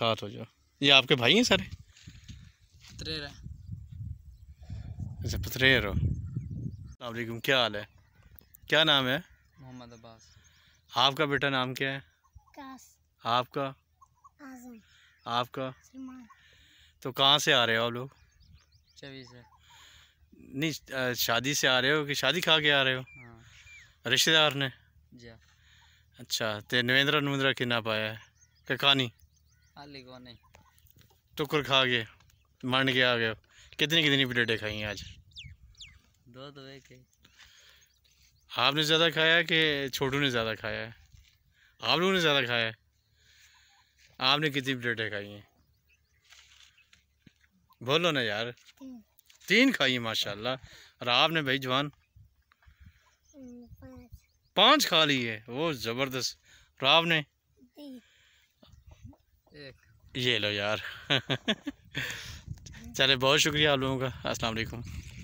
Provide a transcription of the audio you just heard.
साथ हो जाओ ये आपके भाई हैं सारे पतरेरा अच्छा पतरेर हो अलैक्म क्या हाल है क्या नाम है मोहम्मद अब्बास आपका बेटा नाम क्या है कास आपका आजम आपका तो कहाँ से आ रहे हो आप लोग से नहीं शादी से आ रहे हो कि शादी खा के आ रहे हो हाँ। रिश्तेदार ने जी हाँ। अच्छा तो नवेंद्रा नवेंद्रा किन्ना पाया है कहानी टुकर खा गए मंड के आ गए कितनी कितनी प्लेटें खाई आज दो दो तो के आपने ज़्यादा खाया कि छोटू ने ज़्यादा खाया है आप लोगों ने ज़्यादा खाया है आपने कितनी प्लेटें खाई हैं बोलो ना यार तीन खाई माशाल्लाह और आपने भाई जवान हम्म, पांच खा ली है वो ज़बरदस्त और आपने ये लो यार चले बहुत शुक्रिया आप लोगों का अस्सलाम